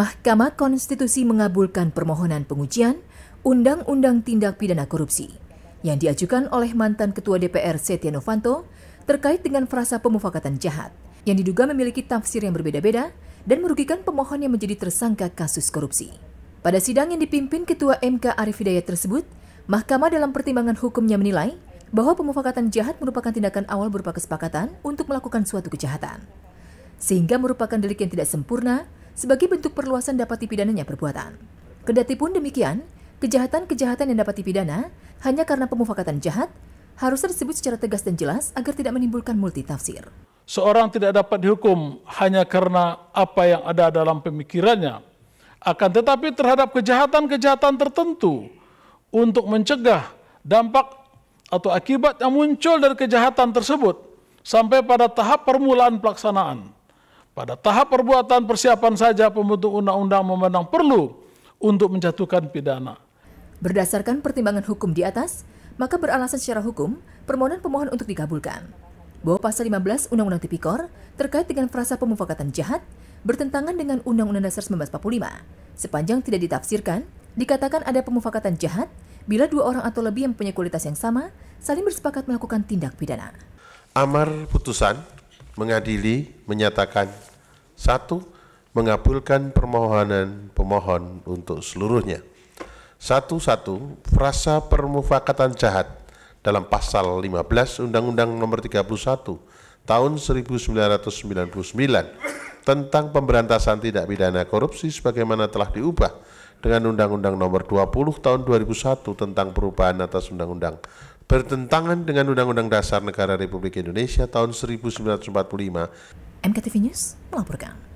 Mahkamah Konstitusi mengabulkan permohonan pengujian Undang-Undang Tindak Pidana Korupsi yang diajukan oleh mantan Ketua DPR Setia Novanto terkait dengan frasa pemufakatan jahat yang diduga memiliki tafsir yang berbeda-beda dan merugikan pemohon yang menjadi tersangka kasus korupsi. Pada sidang yang dipimpin Ketua MK Arif Hidayat tersebut, Mahkamah dalam pertimbangan hukumnya menilai bahwa pemufakatan jahat merupakan tindakan awal berupa kesepakatan untuk melakukan suatu kejahatan, sehingga merupakan delik yang tidak sempurna sebagai bentuk perluasan dapat dipidananya perbuatan. Kedati pun demikian, kejahatan-kejahatan yang dapat dipidana hanya karena pemufakatan jahat harus disebut secara tegas dan jelas agar tidak menimbulkan multitafsir. Seorang tidak dapat dihukum hanya karena apa yang ada dalam pemikirannya. Akan tetapi terhadap kejahatan-kejahatan tertentu untuk mencegah dampak atau akibat yang muncul dari kejahatan tersebut sampai pada tahap permulaan pelaksanaan pada tahap perbuatan persiapan saja pembentuk undang-undang memandang perlu untuk menjatuhkan pidana. Berdasarkan pertimbangan hukum di atas, maka beralasan secara hukum permohonan pemohon untuk dikabulkan. Bahwa pasal 15 Undang-Undang Tipikor terkait dengan frasa pemufakatan jahat bertentangan dengan Undang-Undang Dasar 1945. Sepanjang tidak ditafsirkan, dikatakan ada pemufakatan jahat bila dua orang atau lebih yang punya kualitas yang sama saling bersepakat melakukan tindak pidana. Amar putusan mengadili, menyatakan satu, mengabulkan permohonan pemohon untuk seluruhnya. Satu-satu, frasa permufakatan jahat dalam pasal 15 Undang-Undang nomor 31 tahun 1999 tentang pemberantasan tindak pidana korupsi sebagaimana telah diubah dengan Undang-Undang Nomor 20 Tahun 2001 tentang perubahan atas Undang-Undang bertentangan dengan Undang-Undang Dasar Negara Republik Indonesia tahun 1945. MKTV News melaporkan.